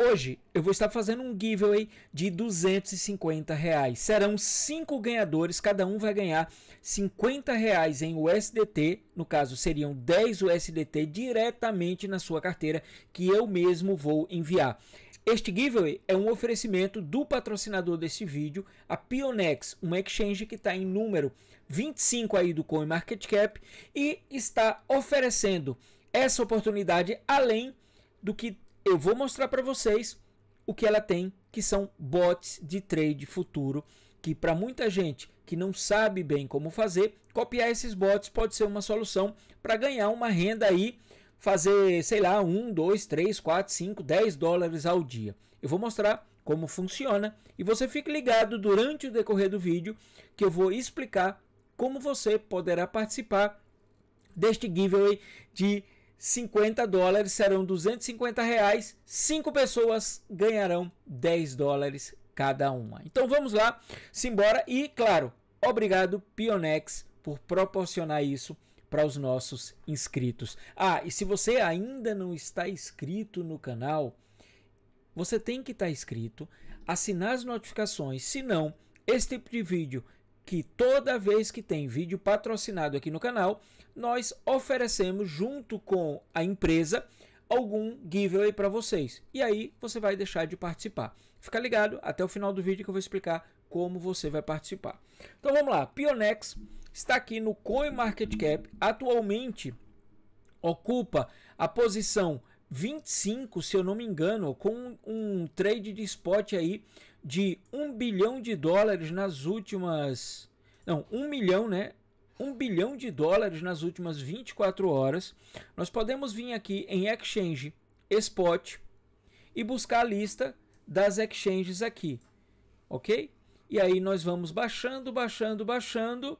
Hoje eu vou estar fazendo um giveaway de 250 reais. Serão cinco ganhadores, cada um vai ganhar 50 reais em USDT. No caso, seriam 10 USDT diretamente na sua carteira que eu mesmo vou enviar. Este giveaway é um oferecimento do patrocinador deste vídeo, a Pionex, uma exchange que está em número 25 aí do CoinMarketCap e está oferecendo essa oportunidade além do que eu vou mostrar para vocês o que ela tem, que são bots de trade futuro, que para muita gente que não sabe bem como fazer, copiar esses bots pode ser uma solução para ganhar uma renda aí, fazer, sei lá, 1, 2, 3, 4, 5, 10 dólares ao dia. Eu vou mostrar como funciona e você fique ligado durante o decorrer do vídeo que eu vou explicar como você poderá participar deste giveaway de 50 dólares serão 250 reais, Cinco pessoas ganharão 10 dólares cada uma. Então vamos lá, simbora e claro, obrigado Pionex por proporcionar isso para os nossos inscritos. Ah, e se você ainda não está inscrito no canal, você tem que tá estar inscrito, assinar as notificações, senão esse tipo de vídeo que toda vez que tem vídeo patrocinado aqui no canal, nós oferecemos junto com a empresa algum giveaway para vocês. E aí você vai deixar de participar. Fica ligado até o final do vídeo que eu vou explicar como você vai participar. Então vamos lá, Pionex está aqui no CoinMarketCap, atualmente ocupa a posição 25, se eu não me engano, com um trade de spot aí de 1 bilhão de dólares nas últimas. Não, 1 milhão, né? 1 bilhão de dólares nas últimas 24 horas. Nós podemos vir aqui em Exchange Spot e buscar a lista das exchanges aqui, ok? E aí nós vamos baixando, baixando, baixando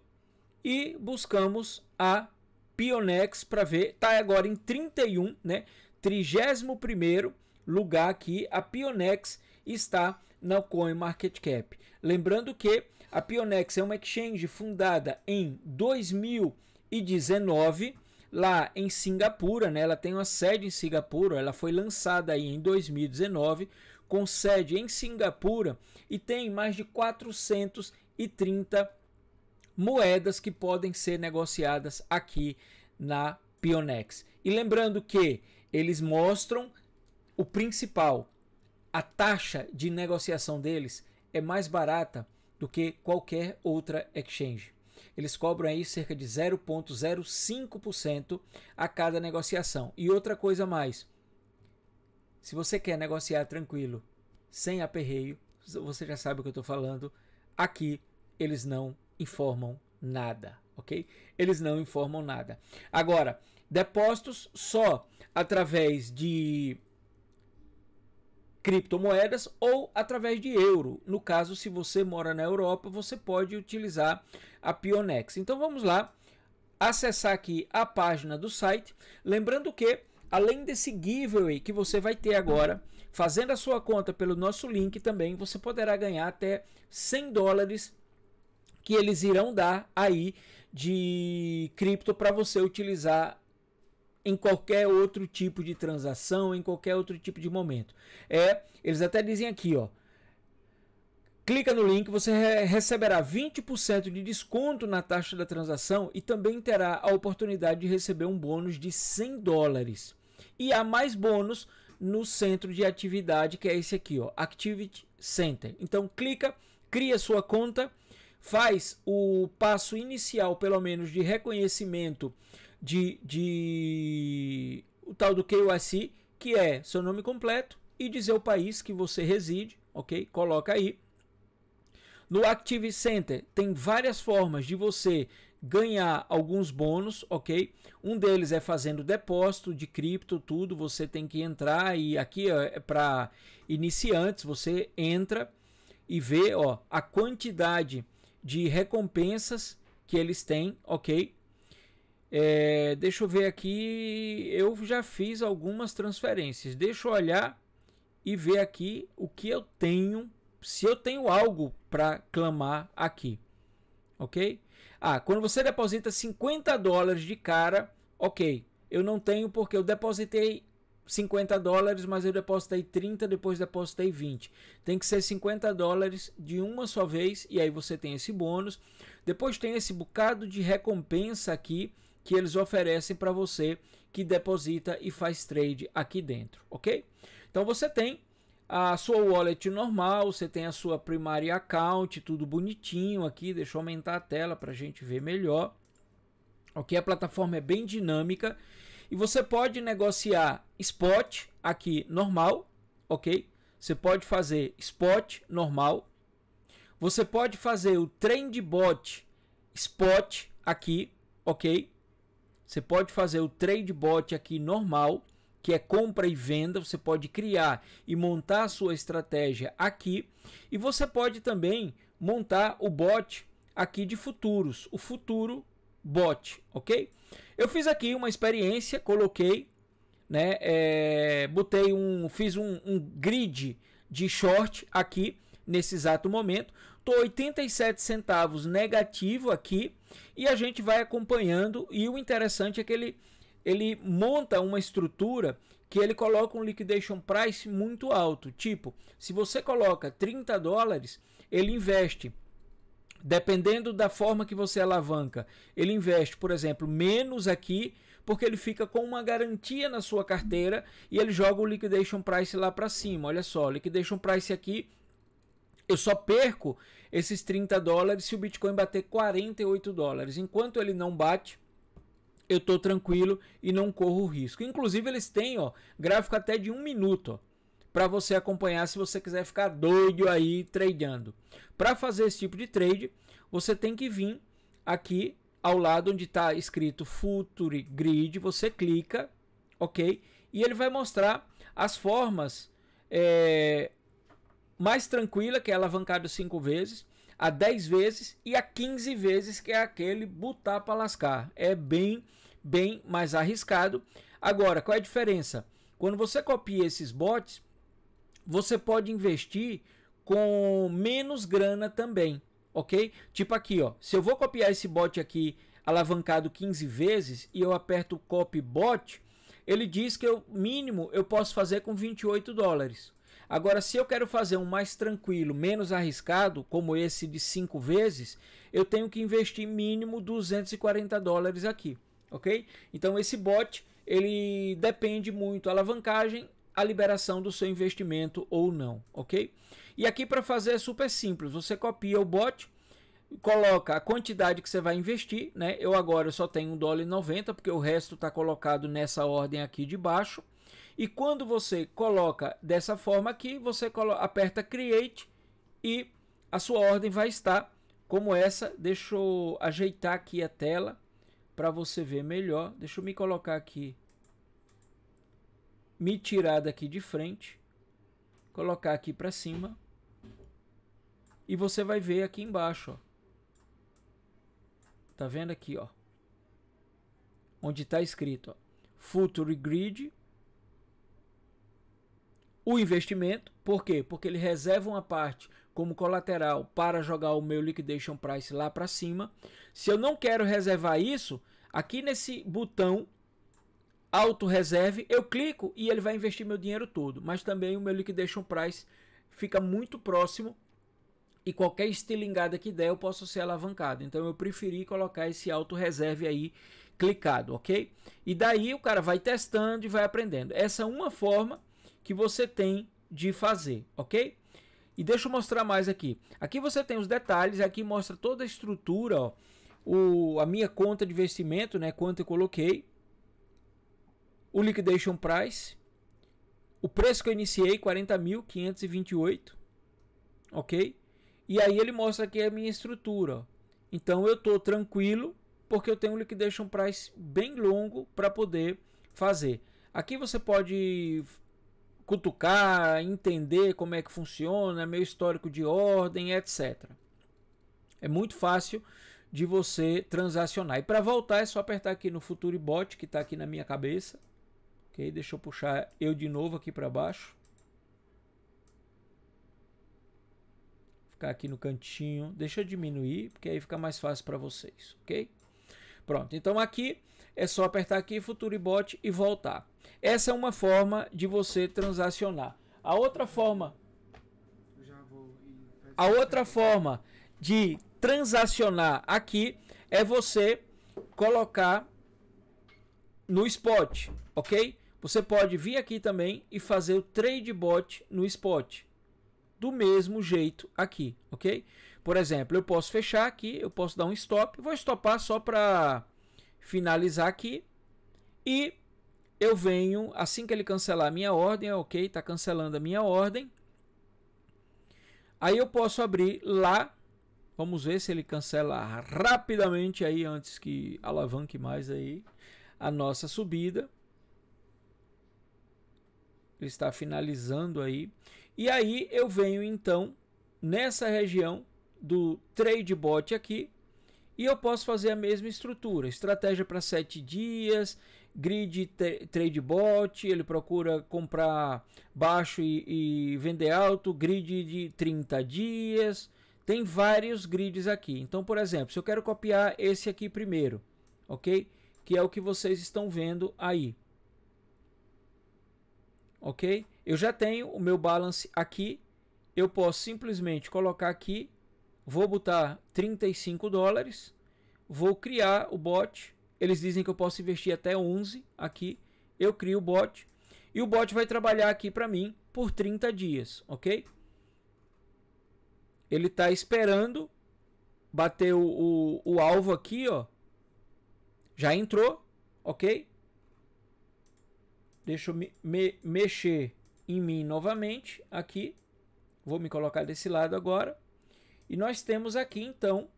e buscamos a Pionex para ver. Tá agora em 31, né? 31 lugar aqui, a Pionex está na CoinMarketCap. Lembrando que a Pionex é uma exchange fundada em 2019 lá em Singapura, né? Ela tem uma sede em Singapura, ela foi lançada aí em 2019 com sede em Singapura e tem mais de 430 moedas que podem ser negociadas aqui na Pionex. E lembrando que eles mostram o principal, a taxa de negociação deles é mais barata do que qualquer outra exchange. Eles cobram aí cerca de 0,05% a cada negociação. E outra coisa mais, se você quer negociar tranquilo, sem aperreio, você já sabe o que eu estou falando, aqui eles não informam nada, ok? Eles não informam nada. Agora, depósitos só através de criptomoedas ou através de euro. No caso, se você mora na Europa, você pode utilizar a Pionex. Então vamos lá acessar aqui a página do site, lembrando que além desse giveaway que você vai ter agora, fazendo a sua conta pelo nosso link também, você poderá ganhar até 100 dólares que eles irão dar aí de cripto para você utilizar em qualquer outro tipo de transação, em qualquer outro tipo de momento. É, eles até dizem aqui, ó. Clica no link, você re receberá 20% de desconto na taxa da transação e também terá a oportunidade de receber um bônus de 100 dólares. E há mais bônus no centro de atividade, que é esse aqui, ó, Activity Center. Então clica, cria sua conta, faz o passo inicial, pelo menos de reconhecimento de, de o tal do KYC, que é seu nome completo e dizer o país que você reside, ok? Coloca aí. No Active Center tem várias formas de você ganhar alguns bônus, ok? Um deles é fazendo depósito de cripto, tudo. Você tem que entrar e aqui é para iniciantes. Você entra e vê, ó, a quantidade de recompensas que eles têm, ok? É, deixa eu ver aqui. Eu já fiz algumas transferências. Deixa eu olhar e ver aqui o que eu tenho. Se eu tenho algo para clamar aqui. Ok? Ah, quando você deposita 50 dólares de cara, ok. Eu não tenho porque eu depositei 50 dólares, mas eu depositei 30, depois depositei 20. Tem que ser 50 dólares de uma só vez, e aí você tem esse bônus. Depois tem esse bocado de recompensa aqui que eles oferecem para você que deposita e faz trade aqui dentro, ok? Então você tem a sua wallet normal, você tem a sua primária account, tudo bonitinho aqui. Deixa eu aumentar a tela para a gente ver melhor. Ok, a plataforma é bem dinâmica e você pode negociar spot aqui normal, ok? Você pode fazer spot normal. Você pode fazer o trend bot spot aqui, ok? Você pode fazer o trade bot aqui normal, que é compra e venda. Você pode criar e montar a sua estratégia aqui. E você pode também montar o bot aqui de futuros, o futuro bot, ok? Eu fiz aqui uma experiência, coloquei, né? É, botei um, fiz um, um grid de short aqui nesse exato momento. 87 centavos negativo aqui e a gente vai acompanhando e o interessante é que ele ele monta uma estrutura que ele coloca um liquidation price muito alto, tipo, se você coloca 30 dólares, ele investe Dependendo da forma que você alavanca, ele investe, por exemplo, menos aqui, porque ele fica com uma garantia na sua carteira e ele joga o liquidation price lá para cima. Olha só, liquidation price aqui eu só perco esses 30 dólares se o Bitcoin bater 48 dólares. Enquanto ele não bate, eu tô tranquilo e não corro risco. Inclusive eles têm, ó, gráfico até de um minuto, para você acompanhar se você quiser ficar doido aí tradeando. Para fazer esse tipo de trade, você tem que vir aqui ao lado onde está escrito Future Grid, você clica, ok? E ele vai mostrar as formas é, mais tranquila, que é alavancado 5 vezes, a 10 vezes e a 15 vezes, que é aquele botar para lascar. É bem, bem mais arriscado. Agora, qual é a diferença? Quando você copia esses bots, você pode investir com menos grana também, ok? Tipo aqui, ó. Se eu vou copiar esse bot aqui alavancado 15 vezes e eu aperto copy bot, ele diz que o mínimo eu posso fazer com 28 dólares, Agora, se eu quero fazer um mais tranquilo, menos arriscado, como esse de 5 vezes, eu tenho que investir mínimo 240 dólares aqui, ok? Então esse bot, ele depende muito alavancagem a liberação do seu investimento ou não, ok? E aqui para fazer é super simples, você copia o bot, coloca a quantidade que você vai investir, né? Eu agora só tenho 1,90 dólar porque o resto está colocado nessa ordem aqui de baixo. E quando você coloca dessa forma aqui, você aperta Create e a sua ordem vai estar como essa. Deixa eu ajeitar aqui a tela para você ver melhor. Deixa eu me colocar aqui, me tirar daqui de frente, colocar aqui para cima e você vai ver aqui embaixo, ó. Tá vendo aqui, ó? Onde está escrito, ó, Future Grid o investimento. Por quê? Porque ele reserva uma parte como colateral para jogar o meu liquidation price lá para cima. Se eu não quero reservar isso, aqui nesse botão auto reserve, eu clico e ele vai investir meu dinheiro todo, mas também o meu liquidation price fica muito próximo e qualquer estilingada que der eu posso ser alavancado. Então eu preferi colocar esse auto reserve aí clicado, ok? E daí o cara vai testando e vai aprendendo. Essa é uma forma que você tem de fazer, ok? E deixa eu mostrar mais aqui. Aqui você tem os detalhes, aqui mostra toda a estrutura, ó, o, a minha conta de investimento, né, quanto eu coloquei, o liquidation price, o preço que eu iniciei, 40.528, ok? E aí ele mostra aqui a minha estrutura, ó. Então eu estou tranquilo, porque eu tenho um liquidation price bem longo para poder fazer. Aqui você pode cutucar, entender como é que funciona, meu histórico de ordem, etc. É muito fácil de você transacionar. E para voltar é só apertar aqui no bot que está aqui na minha cabeça. Ok, deixa eu puxar eu de novo aqui para baixo. Ficar aqui no cantinho. Deixa eu diminuir porque aí fica mais fácil para vocês, ok? Pronto. Então aqui é só apertar aqui Futuribot e voltar. Essa é uma forma de você transacionar. A outra forma A outra forma de transacionar aqui é você colocar no spot, OK? Você pode vir aqui também e fazer o trade bot no spot. Do mesmo jeito aqui, ok? Por exemplo, eu posso fechar aqui, eu posso dar um stop. Vou stopar só para finalizar aqui e eu venho, assim que ele cancelar a minha ordem, é ok, está cancelando a minha ordem. Aí eu posso abrir lá, vamos ver se ele cancela rapidamente aí, antes que alavanque mais aí a nossa subida. Ele está finalizando aí. E aí eu venho então nessa região do trade bot aqui, e eu posso fazer a mesma estrutura, estratégia para 7 dias, grid trade bot, ele procura comprar baixo e, e vender alto, grid de 30 dias, tem vários grids aqui. Então, por exemplo, se eu quero copiar esse aqui primeiro, ok? Que é o que vocês estão vendo aí. Ok? Eu já tenho o meu balance aqui, eu posso simplesmente colocar aqui vou botar 35 dólares, vou criar o bot. Eles dizem que eu posso investir até 11 aqui. Eu crio o bot e o bot vai trabalhar aqui para mim por 30 dias, ok? Ele está esperando bater o, o, o alvo aqui, ó. Já entrou, ok? Deixa eu me, me, mexer em mim novamente aqui. Vou me colocar desse lado agora. E nós temos aqui então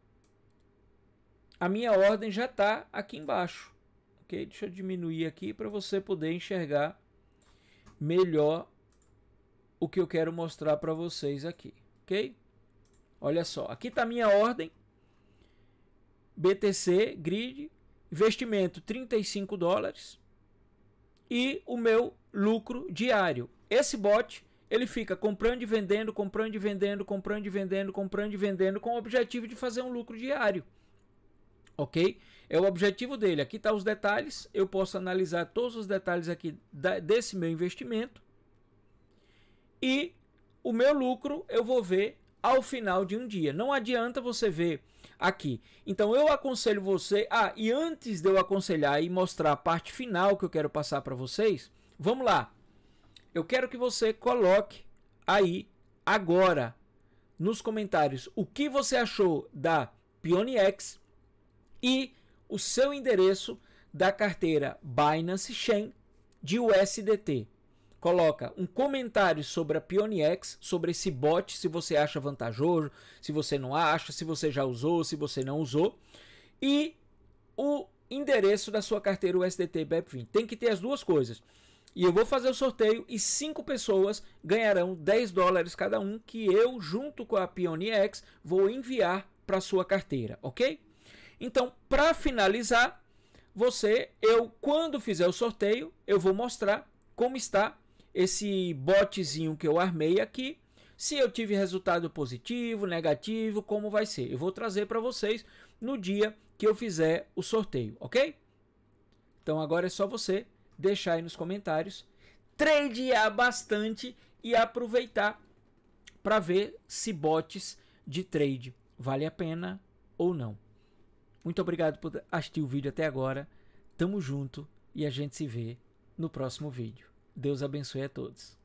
a minha ordem já está aqui embaixo. Ok? Deixa eu diminuir aqui para você poder enxergar melhor o que eu quero mostrar para vocês aqui. Ok? Olha só, aqui está a minha ordem. BTC, grid, investimento 35 dólares e o meu lucro diário. Esse bot ele fica comprando e vendendo, comprando e vendendo, comprando e vendendo, comprando e vendendo, com o objetivo de fazer um lucro diário. Ok? É o objetivo dele. Aqui estão tá os detalhes. Eu posso analisar todos os detalhes aqui desse meu investimento. E o meu lucro eu vou ver ao final de um dia. Não adianta você ver aqui. Então eu aconselho você. Ah, e antes de eu aconselhar e mostrar a parte final que eu quero passar para vocês, vamos lá. Eu quero que você coloque aí agora nos comentários o que você achou da PioneX e o seu endereço da carteira Binance Chain de USDT. Coloca um comentário sobre a PioneX, sobre esse bot, se você acha vantajoso, se você não acha, se você já usou, se você não usou, e o endereço da sua carteira USDT BEP20. Tem que ter as duas coisas e eu vou fazer o sorteio e cinco pessoas ganharão 10 dólares cada um que eu, junto com a PioneX, vou enviar para sua carteira, ok? Então, para finalizar, você, eu quando fizer o sorteio, eu vou mostrar como está esse botzinho que eu armei aqui. Se eu tive resultado positivo, negativo, como vai ser? Eu vou trazer para vocês no dia que eu fizer o sorteio, ok? Então agora é só você deixar aí nos comentários, tradear bastante e aproveitar para ver se botes de trade vale a pena ou não. Muito obrigado por assistir o vídeo até agora. Tamo junto e a gente se vê no próximo vídeo. Deus abençoe a todos.